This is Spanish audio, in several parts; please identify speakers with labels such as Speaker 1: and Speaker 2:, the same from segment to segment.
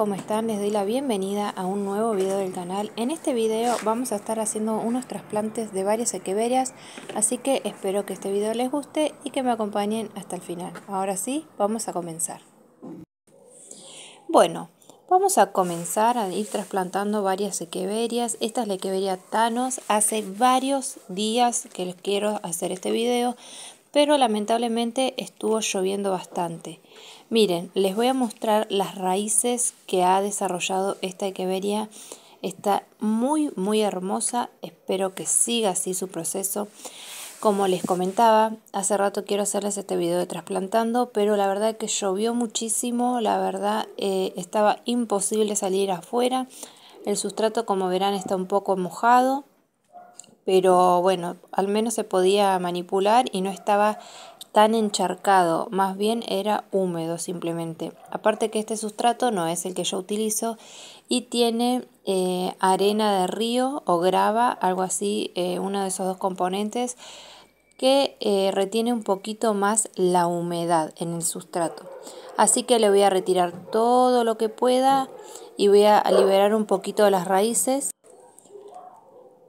Speaker 1: ¿cómo están? Les doy la bienvenida a un nuevo video del canal. En este video vamos a estar haciendo unos trasplantes de varias sequeberias. así que espero que este video les guste y que me acompañen hasta el final. Ahora sí, vamos a comenzar. Bueno, Vamos a comenzar a ir trasplantando varias sequeberias. Esta es la Thanos. Hace varios días que les quiero hacer este video pero lamentablemente estuvo lloviendo bastante. Miren, les voy a mostrar las raíces que ha desarrollado esta equeveria Está muy, muy hermosa. Espero que siga así su proceso. Como les comentaba, hace rato quiero hacerles este video de trasplantando, pero la verdad que llovió muchísimo, la verdad eh, estaba imposible salir afuera. El sustrato, como verán, está un poco mojado pero bueno, al menos se podía manipular y no estaba tan encharcado, más bien era húmedo simplemente. Aparte que este sustrato no es el que yo utilizo y tiene eh, arena de río o grava, algo así, eh, uno de esos dos componentes que eh, retiene un poquito más la humedad en el sustrato. Así que le voy a retirar todo lo que pueda y voy a liberar un poquito las raíces.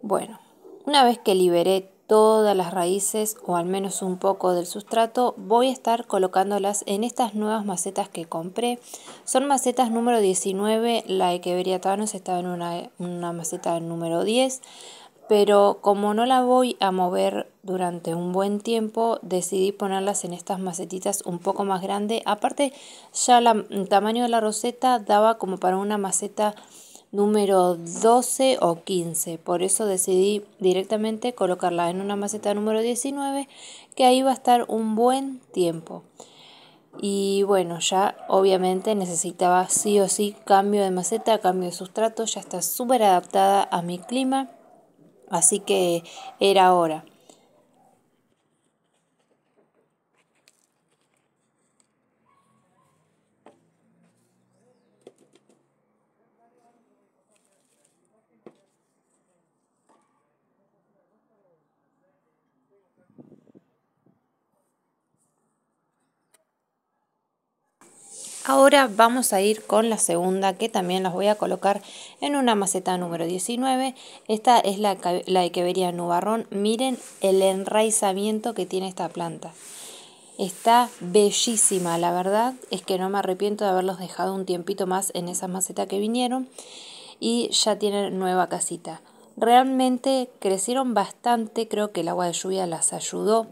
Speaker 1: Bueno, una vez que liberé todas las raíces o al menos un poco del sustrato, voy a estar colocándolas en estas nuevas macetas que compré. Son macetas número 19, la Queveria Thanos estaba en una, maceta número 10, pero como no la voy a mover durante un buen tiempo, decidí ponerlas en estas macetitas un poco más grande. Aparte, ya el tamaño de la roseta daba como para una maceta número 12 o 15. Por eso decidí directamente colocarla en una maceta número 19, que ahí va a estar un buen tiempo. Y bueno, ya obviamente necesitaba sí o sí cambio de maceta, cambio de sustrato, ya está súper adaptada a mi clima, así que era hora. Ahora vamos a ir con la segunda que también las voy a colocar en una maceta número 19. Esta es la, la de quevería nubarrón. Miren el enraizamiento que tiene esta planta. Está bellísima, la verdad es que no me arrepiento de haberlos dejado un tiempito más en esa maceta que vinieron y ya tienen nueva casita. Realmente crecieron bastante, creo que el agua de lluvia las ayudó.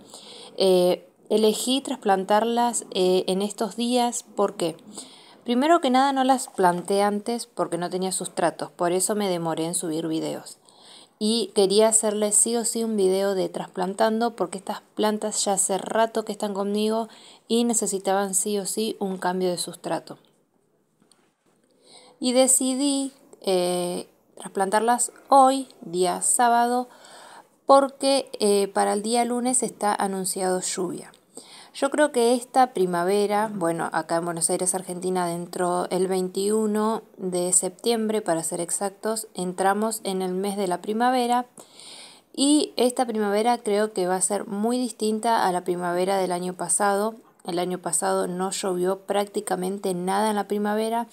Speaker 1: Eh, Elegí trasplantarlas eh, en estos días porque, primero que nada, no las planté antes porque no tenía sustratos, por eso me demoré en subir videos. Y quería hacerles sí o sí un video de trasplantando porque estas plantas ya hace rato que están conmigo y necesitaban sí o sí un cambio de sustrato. Y decidí eh, trasplantarlas hoy, día sábado, porque eh, para el día lunes está anunciado lluvia. Yo creo que esta primavera, bueno, acá en Buenos Aires, Argentina, dentro el 21 de septiembre, para ser exactos, entramos en el mes de la primavera. Y esta primavera creo que va a ser muy distinta a la primavera del año pasado. El año pasado no llovió prácticamente nada en la primavera,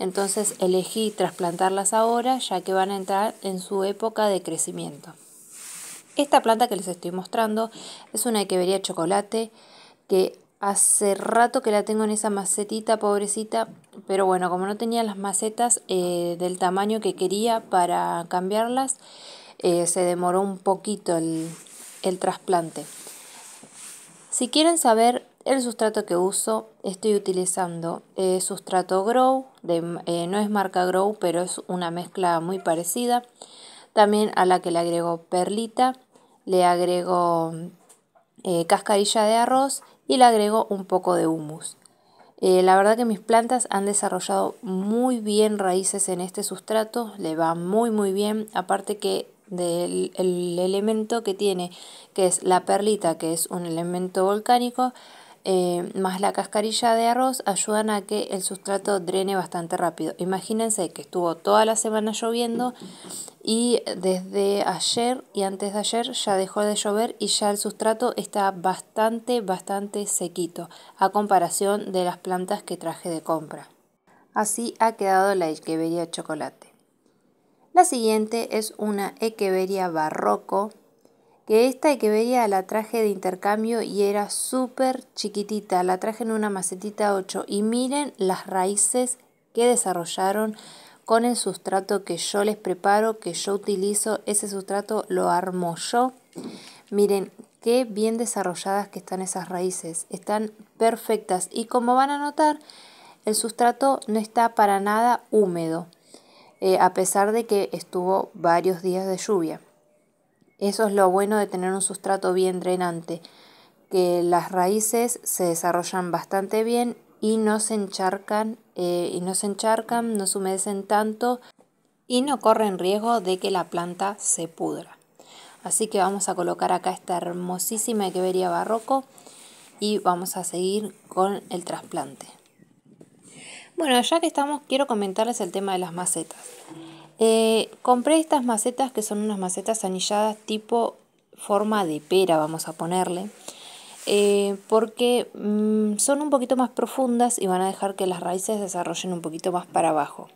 Speaker 1: entonces elegí trasplantarlas ahora ya que van a entrar en su época de crecimiento. Esta planta que les estoy mostrando es una vería chocolate, que hace rato que la tengo en esa macetita, pobrecita, pero bueno, como no tenía las macetas eh, del tamaño que quería para cambiarlas, eh, se demoró un poquito el, trasplante. Si quieren saber el sustrato que uso, estoy utilizando eh, sustrato Grow, de, no es marca Grow, pero es una mezcla muy parecida. También a la que le agrego perlita, le agrego cascarilla de arroz y le agrego un poco de humus. Eh, la verdad que mis plantas han desarrollado muy bien raíces en este sustrato, le va muy muy bien, aparte que del elemento que tiene, que es la perlita, que es un elemento volcánico, eh, más la cascarilla de arroz ayudan a que el sustrato drene bastante rápido. Imagínense que estuvo toda la semana lloviendo y desde ayer y antes de ayer ya dejó de llover y ya el sustrato está bastante, bastante sequito a comparación de las plantas que traje de compra. Así ha quedado la Echeveria chocolate. La siguiente es una Echeveria barroco que esta la traje de intercambio y era súper chiquitita, la traje en una macetita 8 y miren las raíces que desarrollaron con el sustrato que yo les preparo, que yo utilizo, ese sustrato lo armo yo. Miren qué bien desarrolladas que están esas raíces, están perfectas y como van a notar, el sustrato no está para nada húmedo, eh, a pesar de que estuvo varios días de lluvia. Eso es lo bueno de tener un sustrato bien drenante, que las raíces se desarrollan bastante bien y no se encharcan, eh, y no se encharcan, no humedecen tanto y no corren riesgo de que la planta se pudra. Así que vamos a colocar acá esta hermosísima vería barroco y vamos a seguir con el trasplante. Bueno, ya que estamos, quiero comentarles el tema de las macetas. Eh, compré estas macetas que son unas macetas anilladas tipo forma de pera, vamos a ponerle, eh, porque mm, son un poquito más profundas y van a dejar que las raíces desarrollen un poquito más para abajo.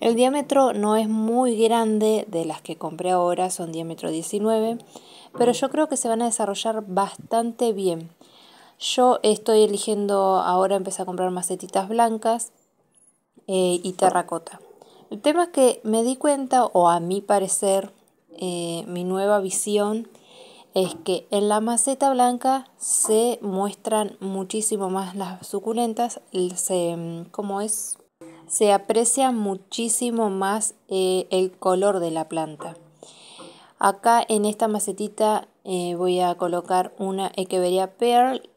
Speaker 1: El diámetro no es muy grande de las que compré ahora, son diámetro 19, pero yo creo que se van a desarrollar bastante bien. Yo estoy eligiendo, ahora empecé a comprar macetitas blancas eh, y terracota. El tema que me di cuenta, o a mi parecer, eh, mi nueva visión es que en la maceta blanca se muestran muchísimo más las suculentas, se, como es, se aprecia muchísimo más eh, el color de la planta. Acá en esta macetita eh, voy a colocar una Echeveria Pearl.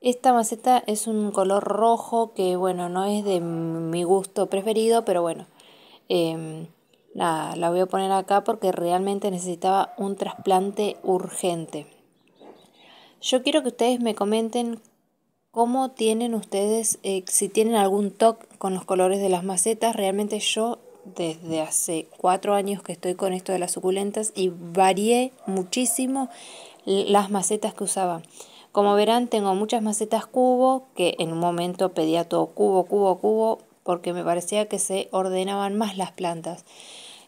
Speaker 1: Esta maceta es un color rojo que bueno, no es de mi gusto preferido, pero bueno, Em, la voy a poner acá porque realmente necesitaba un trasplante urgente. Yo quiero que ustedes me comenten cómo tienen ustedes, eh, si tienen algún toque con los colores de las macetas. Realmente yo desde hace cuatro años que estoy con esto de las suculentas y varié muchísimo las macetas que usaba. Como verán, tengo muchas macetas cubo, que en un momento pedía todo cubo, cubo, cubo, porque me parecía que se ordenaban más las plantas.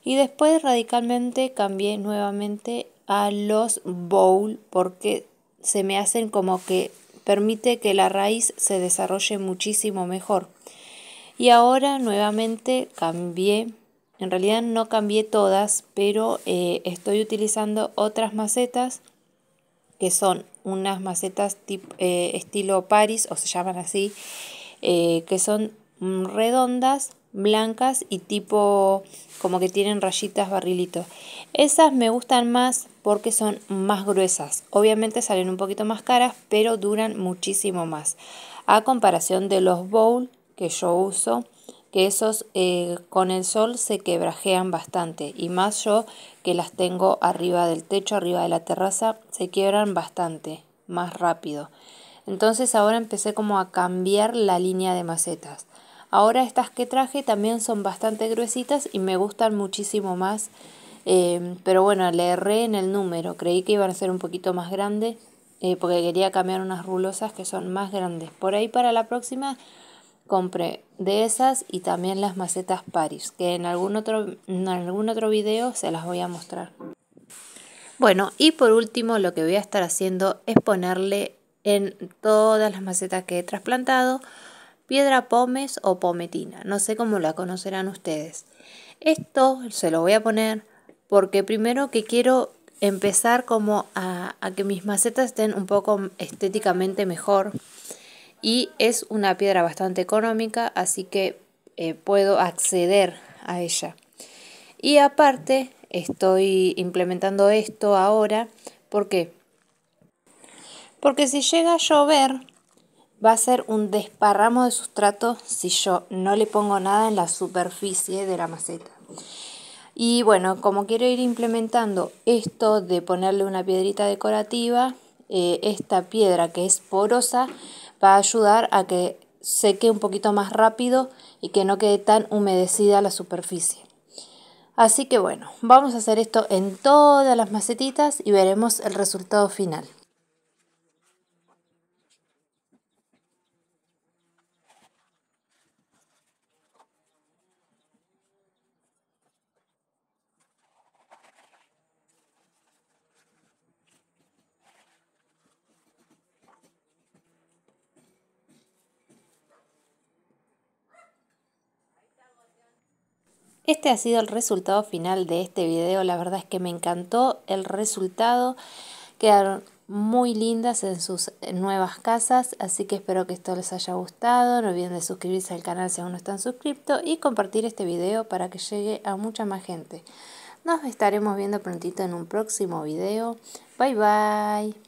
Speaker 1: Y después radicalmente cambié nuevamente a los bowl porque se me hacen como que permite que la raíz se desarrolle muchísimo mejor. Y ahora nuevamente cambié, en realidad no cambié todas, pero eh, estoy utilizando otras macetas que son unas macetas eh, estilo Paris o se llaman así, eh, que son Mm, redondas, blancas y tipo como que tienen rayitas, barrilitos. Esas me gustan más porque son más gruesas. Obviamente salen un poquito más caras, pero duran muchísimo más. A comparación de los bowl que yo uso, que esos eh, con el sol se quebrajean bastante. Y más yo que las tengo arriba del techo, arriba de la terraza, se quiebran bastante, más rápido. Entonces ahora empecé como a cambiar la línea de macetas. Ahora estas que traje también son bastante gruesitas y me gustan muchísimo más. Eh, pero bueno, le erré en el número. Creí que iban a ser un poquito más grandes eh, porque quería cambiar unas rulosas que son más grandes. Por ahí para la próxima compré de esas y también las macetas Paris, que en algún otro, en algún otro video se las voy a mostrar. Bueno, y por último lo que voy a estar haciendo es ponerle en todas las macetas que he trasplantado piedra pomes o pometina, no sé cómo la conocerán ustedes. Esto se lo voy a poner porque primero que quiero empezar como a, que mis macetas estén un poco estéticamente mejor y es una piedra bastante económica así que eh, puedo acceder a ella y aparte estoy implementando esto ahora porque porque si llega a llover va a ser un desparramo de sustrato si yo no le pongo nada en la superficie de la maceta. Y bueno, como quiero ir implementando esto de ponerle una piedrita decorativa, eh, esta piedra que es porosa va a ayudar a que seque un poquito más rápido y que no quede tan humedecida la superficie. Así que bueno, vamos a hacer esto en todas las macetitas y veremos el resultado final. Este ha sido el resultado final de este video, la verdad es que me encantó el resultado, quedaron muy lindas en sus nuevas casas, así que espero que esto les haya gustado, no olviden de suscribirse al canal si aún no están suscritos y compartir este video para que llegue a mucha más gente. Nos estaremos viendo prontito en un próximo video. Bye bye.